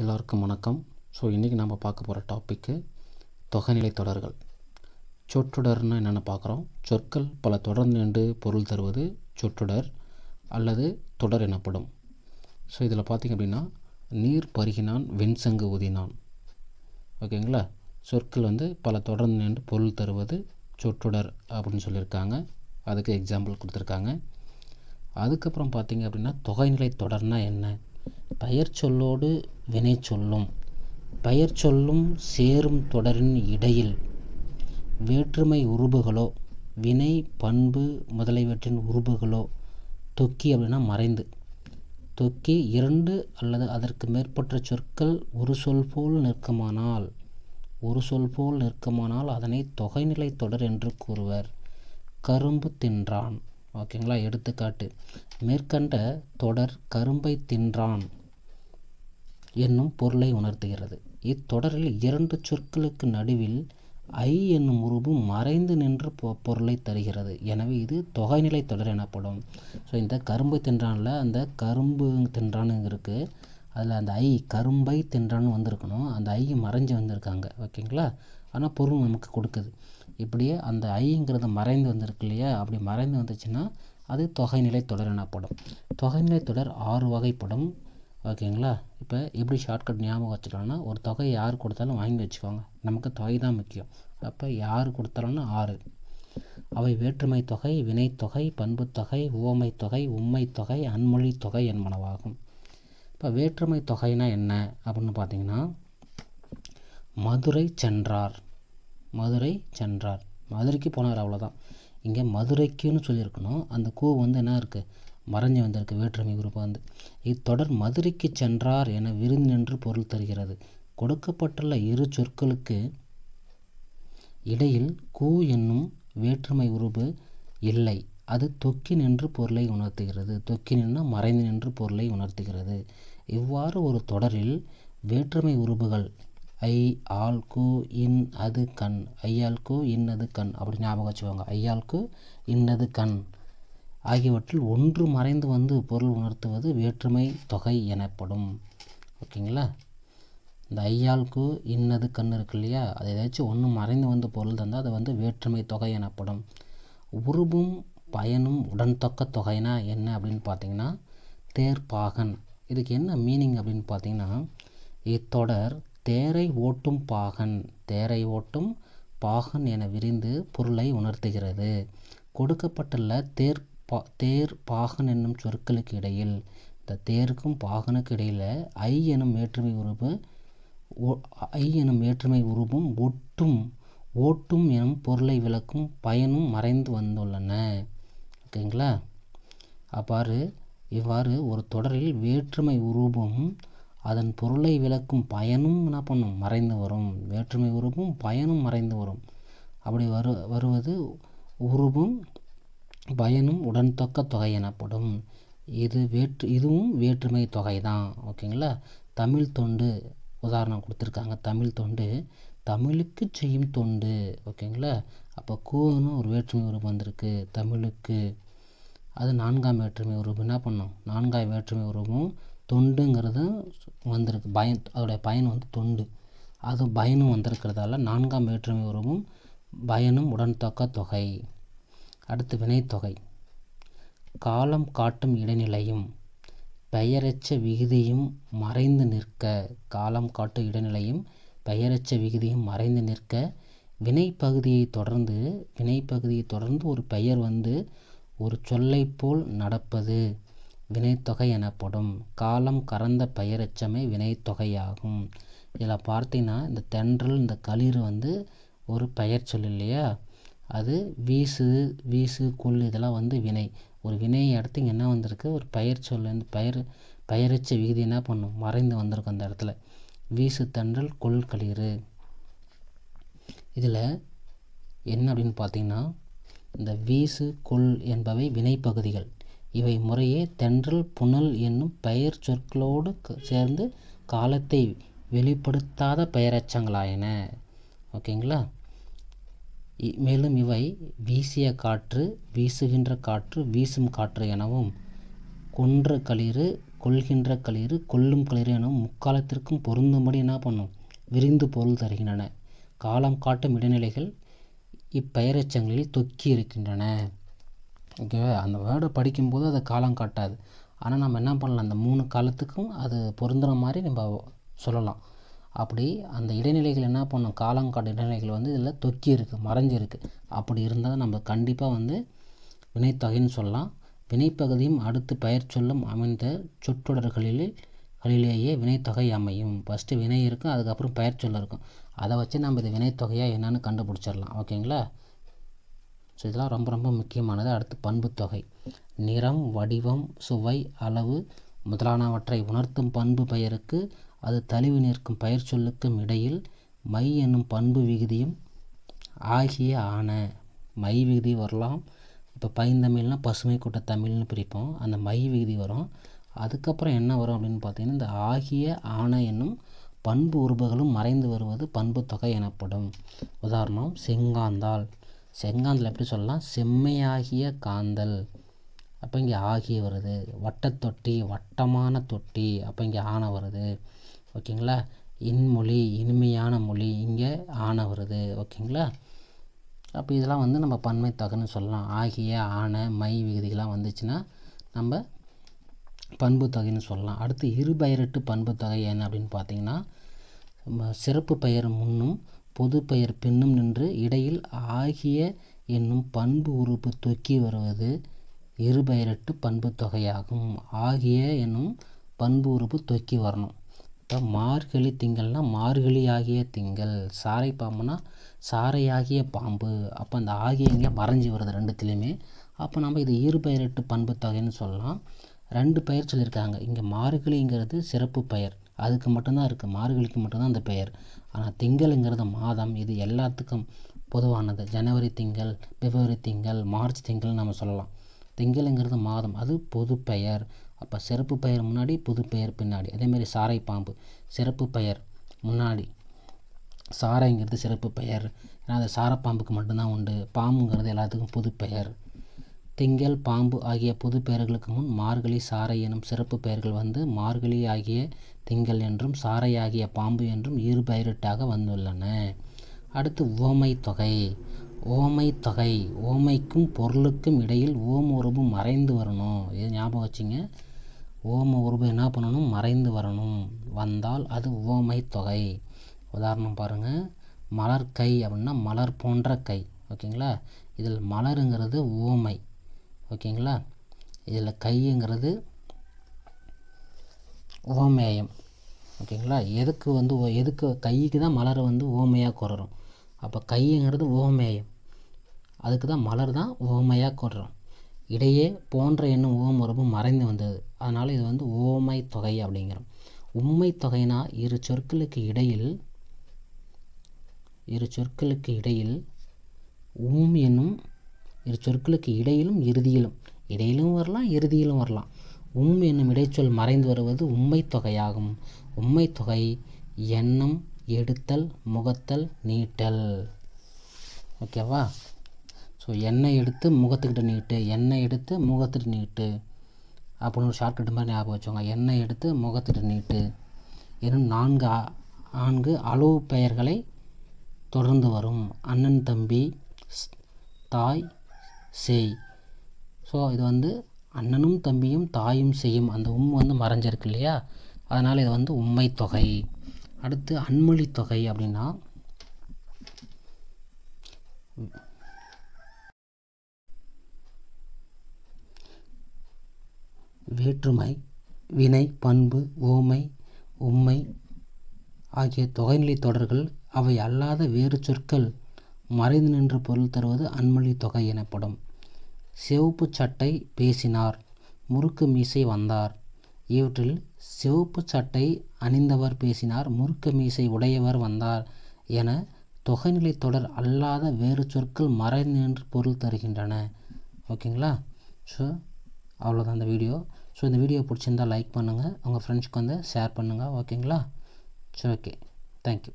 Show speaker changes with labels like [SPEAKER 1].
[SPEAKER 1] எல்லாருக்கும் வணக்கம் ஸோ இன்றைக்கி நம்ம பார்க்க போகிற டாப்பிக்கு தொகைநிலை தொடர்கள் சொற்றொடர்னால் என்னென்னு பார்க்குறோம் சொற்கள் பல தொடர்ந்து நின்று பொருள் தருவது சொற்றொடர் அல்லது தொடர் எனப்படும் ஸோ இதில் பார்த்திங்க அப்படின்னா நீர் பருகினான் வெண்சங்கு ஊதினான் ஓகேங்களா சொற்கள் வந்து பல தொடர்ந்து நின்று பொருள் தருவது சொற்றொடர் அப்படின்னு சொல்லியிருக்காங்க அதுக்கு எக்ஸாம்பிள் கொடுத்துருக்காங்க அதுக்கப்புறம் பார்த்திங்க அப்படின்னா தொகைநிலை தொடர்னால் என்ன பெயர் சொல்லோடு வினைச்சொல்லும் பெயர்ச்சொல்லும் சேரும் தொடரின் இடையில் வேற்றுமை உருபுகளோ வினை பண்பு முதலியவற்றின் உருபுகளோ தொக்கி அப்படின்னா மறைந்து தொக்கி இரண்டு அல்லது அதற்கு மேற்பட்ட சொற்கள் ஒரு சொல் போல் நிற்குமானால் ஒரு சொல் போல் நிற்குமானால் அதனை தொகைநிலை தொடர் என்று கூறுவர் கரும்பு தின்றான் ஓகேங்களா எடுத்துக்காட்டு மேற்கண்ட தொடர் கரும்பை தின்றான் என்னும் பொருளை உணர்த்துகிறது இத்தொடரில் இரண்டு சொற்களுக்கு நடுவில் ஐ என்னும் உருவம் மறைந்து நின்று பொ பொருளை தருகிறது எனவே இது தொகைநிலை தொடர் எனப்படும் ஸோ இந்த கரும்பு தின்றானில் அந்த கரும்பு தின்றானுங்க இருக்குது அதில் அந்த ஐ கரும்பை தின்றான்னு வந்திருக்கணும் அந்த ஐ மறைஞ்சு வந்திருக்காங்க ஓகேங்களா ஆனால் பொருள் நமக்கு கொடுக்குது இப்படியே அந்த ஐங்கிறது மறைந்து வந்திருக்கு இல்லையா அப்படி மறைந்து வந்துச்சுன்னா அது தொகைநிலை தொடர் எனப்படும் தொகைநிலை தொடர் ஆறு வகைப்படும் ஓகேங்களா இப்போ எப்படி ஷார்ட்கட் ஞாபகம் வச்சுக்கலாம்னா ஒரு தொகை யார் கொடுத்தாலும் வாங்கி வச்சுக்கோங்க நமக்கு தொகை தான் முக்கியம் அப்போ யார் கொடுத்தாலும்னா ஆறு அவை வேற்றுமை தொகை வினைத்தொகை பண்புத்தொகை உவமை தொகை உண்மை தொகை அன்மொழி தொகை என்பனவாகும் இப்போ வேற்றுமை தொகைனா என்ன அப்படின்னு பார்த்தீங்கன்னா மதுரை சென்றார் மதுரை சென்றார் மதுரைக்கு போனார் அவ்வளோதான் இங்கே மதுரைக்குன்னு சொல்லியிருக்கணும் அந்த கூ வந்து என்ன இருக்குது மறைஞ்சு வந்திருக்கு வேற்றுமை குறிப்பாக வந்து இத்தொடர் மதுரைக்கு சென்றார் என நின்று பொருள் தருகிறது கொடுக்கப்பட்டுள்ள இரு சொற்களுக்கு இடையில் கூ என்னும் வேற்றுமை உருபு இல்லை அது தொக்கி நின்று பொருளை உணர்த்துகிறது தொக்கி நின்று மறைந்து நின்று பொருளை உணர்த்துகிறது இவ்வாறு ஒரு தொடரில் வேற்றுமை உருபுகள் ஐ ஆல் கூ இன் அது கண் ஐயால் கு இன்னது கண் அப்படி ஞாபகம் வச்சுக்கோங்க ஐயால் கு இன்னது கண் ஆகியவற்றில் ஒன்று மறைந்து வந்து பொருள் உணர்த்துவது வேற்றுமை தொகை எனப்படும் ஓகேங்களா இந்த ஐயாளுக்கு இன்னது கண் இருக்கு இல்லையா அது ஏதாச்சும் ஒன்று மறைந்து வந்து பொருள் தந்தால் அது வந்து வேற்றுமை தொகை எனப்படும் உருவும் பயனும் உடன்தொக்க தொகைனா என்ன அப்படின்னு பார்த்தீங்கன்னா தேர்பாகன் இதுக்கு என்ன மீனிங் அப்படின்னு பார்த்தீங்கன்னா இத்தொடர் தேரை ஓட்டும் பாகன் தேரை ஓட்டும் பாகன் என விரிந்து பொருளை உணர்த்துகிறது கொடுக்கப்பட்டுள்ள தேர் பா தேர் பாகன் என்னும் சொற்களுக்கு இடையில் இந்த தேருக்கும் பாகனுக்கு இடையில் ஐ எனும் வேற்றுமை உருபு ஐ எனும் வேற்றுமை உருபும் ஒட்டும் ஓட்டும் எனும் பொருளை விளக்கும் பயனும் மறைந்து வந்துள்ளன ஓகேங்களா அவ்வாறு இவ்வாறு ஒரு தொடரில் வேற்றுமை உருவம் அதன் பொருளை விளக்கும் பயனும் என்ன பண்ணும் மறைந்து வரும் வேற்றுமை உருவும் பயனும் மறைந்து வரும் அப்படி வரு வருவது உருவும் பயனும் உடன்தொக்க தொகை எனப்படும் இது வேற்று இதுவும் வேற்றுமை தொகை தான் ஓகேங்களா தமிழ் தொண்டு உதாரணம் கொடுத்துருக்காங்க தமிழ் தொண்டு தமிழுக்கு செய்யும் தொண்டு ஓகேங்களா அப்போ கூன்னு ஒரு வேற்றுமை உருவம் வந்திருக்கு தமிழுக்கு அது நான்காம் வேற்றுமை உருவம் என்ன பண்ணும் நான்காம் வேற்றுமை உருவும் தொண்டுங்கிறது வந்திருக்கு பயன் அதோடைய பயன் வந்து தொண்டு அது பயனும் வந்திருக்கிறதால நான்காம் வேற்றுமை உருவும் பயனும் உடன்தொக்க தொகை அடுத்து வினைத்தொகை காலம் காட்டும் இடைநிலையும் பெயரெச்ச விகுதியும் மறைந்து நிற்க காலம் காட்டும் இடைநிலையும் பெயரச்ச விகுதியும் மறைந்து நிற்க வினைப்பகுதியை தொடர்ந்து வினைப்பகுதியை தொடர்ந்து ஒரு பெயர் வந்து ஒரு சொல்லை போல் நடப்பது வினைத்தொகை எனப்படும் காலம் கறந்த பெயரச்சமை வினைத்தொகையாகும் இதில் பார்த்தீங்கன்னா இந்த தென்றல் இந்த களிர் வந்து ஒரு பெயர் சொல் இல்லையா அது வீசு வீசு கொள்ளு இதெல்லாம் வந்து வினை ஒரு வினை இடத்துக்கு என்ன வந்திருக்கு ஒரு பெயர் சொல்லேருந்து பெயர் பயிரிச்ச விகுதி என்ன பண்ணும் மறைந்து வந்திருக்கும் அந்த இடத்துல வீசு தன்றல் கொள் களிறு இதில் என்ன அப்படின்னு பார்த்தீங்கன்னா இந்த வீசு கொள் என்பவை வினைப்பகுதிகள் இவை முறையே தென்றல் புனல் என்னும் பெயர் சொற்களோடு சேர்ந்து காலத்தை வெளிப்படுத்தாத பெயரச்சங்களாயின ஓகேங்களா மேலும் இவை வீசிய காற்று வீசுகின்ற காற்று வீசும் காற்று எனவும் கொன்ற களிறு கொள்கின்ற களிறு கொல்லும் களிறு எனவும் முக்காலத்திற்கும் பொருந்தும்படி என்ன பண்ணும் விரிந்து பொருள் தருகின்றன காலம் காட்டும் இடைநிலைகள் இப்பெயரச்சங்களில் தொக்கி இருக்கின்றன ஓகேவா அந்த வேர்டை படிக்கும்போது அதை காலம் காட்டாது ஆனால் நம்ம என்ன பண்ணலாம் அந்த மூணு காலத்துக்கும் அது பொருந்துகிற மாதிரி நம்ம சொல்லலாம் அப்படி அந்த இடைநிலைகள் என்ன பண்ணும் காலங்காட்டு இடைநிலைகள் வந்து இதில் தொக்கி இருக்குது மறைஞ்சிருக்கு அப்படி இருந்தால் நம்ம கண்டிப்பாக வந்து வினைத்தொகைன்னு சொல்லலாம் வினைப்பகுதியும் அடுத்து பெயர் சொல்லும் அமைந்த சொற்றொடர்களில் களிலேயே வினைத்தொகை அமையும் ஃபஸ்ட்டு வினை இருக்கும் அதுக்கப்புறம் பெயர் சொல்ல இருக்கும் அதை வச்சு நம்ம இது வினைத்தொகையாக என்னென்னு கண்டுபிடிச்சிடலாம் ஓகேங்களா ஸோ இதெல்லாம் ரொம்ப ரொம்ப முக்கியமானது அடுத்து பண்புத்தொகை நிறம் வடிவம் சுவை அளவு முதலானவற்றை உணர்த்தும் பண்பு பெயருக்கு அது தழுவி நிற்கும் பயிர் சொல்லுக்கும் இடையில் மை என்னும் பண்பு விகுதியும் ஆகிய ஆன மை விகுதி வரலாம் இப்போ பைந்தமிழ்னால் பசுமை கூட்ட தமிழ்னு பிரிப்போம் அந்த மை விகுதி வரும் அதுக்கப்புறம் என்ன வரும் அப்படின்னு பார்த்தீங்கன்னா இந்த ஆகிய ஆன என்னும் பண்பு உருபுகளும் மறைந்து வருவது பண்பு தொகை எனப்படும் உதாரணம் செங்காந்தால் செங்காந்தல் எப்படி சொல்லலாம் செம்மையாகிய காந்தல் அப்போ இங்கே ஆகிய வருது வட்டத்தொட்டி வட்டமான தொட்டி அப்போ இங்கே ஆன வருது ஓகேங்களா இன்மொழி இனிமையான மொழி இங்கே ஆன வருது ஓகேங்களா அப்போ இதெல்லாம் வந்து நம்ம பன்மை தொகைன்னு சொல்லலாம் ஆகிய ஆன மை விகுதிகளாக வந்துச்சுன்னா நம்ம பண்பு தொகைன்னு சொல்லலாம் அடுத்து இரு பெயரிட்டு பண்பு தொகை என்ன அப்படின்னு பார்த்தீங்கன்னா சிறப்பு பெயர் முன்னும் பொது பெயர் பின்னும் நின்று இடையில் ஆகிய என்னும் பண்பு உறுப்பு தொக்கி வருவது இரு பெயரிட்டு பண்பு தொகையாகும் ஆகிய என்னும் பண்பு உறுப்பு தொக்கி வரணும் பார்த்தா மார்கழி திங்கள்னால் மார்கழி ஆகிய திங்கள் சாரை பாம்புனா சாரையாகிய ஆகிய பாம்பு அப்போ அந்த ஆகிய இங்கே மறைஞ்சி வருது ரெண்டுத்துலேயுமே அப்போ நம்ம இது ஈறுபெயரிட்டு பண்பு தொகைன்னு சொல்லலாம் ரெண்டு பெயர் சொல்லியிருக்காங்க இங்கே மார்கழிங்கிறது சிறப்பு பெயர் அதுக்கு மட்டும்தான் இருக்குது மார்கழிக்கு மட்டும்தான் அந்த பெயர் ஆனால் திங்கள்ங்கிறது மாதம் இது எல்லாத்துக்கும் பொதுவானது ஜனவரி திங்கள் பிப்ரவரி திங்கள் மார்ச் திங்கள்னு நம்ம சொல்லலாம் திங்கள்ங்கிறது மாதம் அது பொது பெயர் அப்போ சிறப்பு பெயர் முன்னாடி புது பெயர் பின்னாடி அதேமாதிரி சாரை பாம்பு சிறப்பு பெயர் முன்னாடி சாரைங்கிறது சிறப்பு பெயர் ஏன்னா அது சாரப்பாம்புக்கு மட்டும்தான் உண்டு பாம்புங்கிறது எல்லாத்துக்கும் புது பெயர் திங்கள் பாம்பு ஆகிய புது பெயர்களுக்கு முன் மார்கழி சாரை எனும் சிறப்பு பெயர்கள் வந்து மார்கழி ஆகிய திங்கள் என்றும் சாரை ஆகிய பாம்பு என்றும் இரு பெயரிட்டாக வந்துள்ளன அடுத்து ஓமை தொகை ஓமை தொகை ஓமைக்கும் பொருளுக்கும் இடையில் ஓம் உறவு மறைந்து வரணும் இது ஞாபகம் வச்சுங்க ஓம உருபு என்ன பண்ணணும் மறைந்து வரணும் வந்தால் அது உவமை தொகை உதாரணம் பாருங்கள் மலர் கை அப்படின்னா மலர் போன்ற கை ஓகேங்களா இதில் மலருங்கிறது உவமை ஓகேங்களா இதில் கைங்கிறது உவமேயம் ஓகேங்களா எதுக்கு வந்து எதுக்கு கைக்கு தான் மலரை வந்து ஓமையாக குறறோம் அப்போ கைங்கிறது ஓமேயம் அதுக்கு தான் மலர் தான் ஓமையாக கொடுறோம் இடையே போன்ற ஓம் உவமரபு மறைந்து வந்தது அதனால் இது வந்து ஓமை தொகை அப்படிங்கிறோம் உண்மை தொகைனா இரு சொற்களுக்கு இடையில் இரு சொற்களுக்கு இடையில் உம் என்னும் இரு சொற்களுக்கு இடையிலும் இறுதியிலும் இடையிலும் வரலாம் இறுதியிலும் வரலாம் உம் என்னும் இடைச்சொல் மறைந்து வருவது உண்மை தொகையாகும் உண்மை தொகை எண்ணம் எடுத்தல் முகத்தல் நீட்டல் ஓகேவா ஸோ எண்ணெய் எடுத்து முகத்துக்கிட்ட நீட்டு எண்ணெய் எடுத்து முகத்துக்கிட்ட நீட்டு அப்படின்னு ஒரு ஷார்ட்கட் மாதிரி ஞாபகம் வச்சுக்கோங்க எண்ணெய் எடுத்து முகத்துக்கிட்ட நீட்டு எனும் நான்கு நான்கு அளவு பெயர்களை தொடர்ந்து வரும் அண்ணன் தம்பி தாய் செய் ஸோ இது வந்து அண்ணனும் தம்பியும் தாயும் செய்யும் அந்த உம் வந்து மறைஞ்சிருக்கு இல்லையா அதனால் இது வந்து உண்மை தொகை அடுத்து அன்மொழி தொகை அப்படின்னா வேற்றுமை வினை பண்பு ஓமை உம்மை ஆகிய தொகைநிலை தொடர்கள் அவை அல்லாத வேறு சொற்கள் மறைந்து நின்று பொருள் தருவது அன்மொழி தொகை எனப்படும் சிவப்பு சட்டை பேசினார் முறுக்கு மீசை வந்தார் இவற்றில் சிவப்பு சட்டை அணிந்தவர் பேசினார் முறுக்கு மீசை உடையவர் வந்தார் என தொகைநிலை தொடர் அல்லாத வேறு சொற்கள் மறைந்து நின்று பொருள் தருகின்றன ஓகேங்களா ஸோ அவ்வளோதான் அந்த வீடியோ ஸோ இந்த வீடியோ பிடிச்சிருந்தால் லைக் பண்ணுங்கள் உங்கள் ஃப்ரெண்ட்ஸ்க்கு வந்து ஷேர் பண்ணுங்கள் ஓகேங்களா சரி ஓகே தேங்க்யூ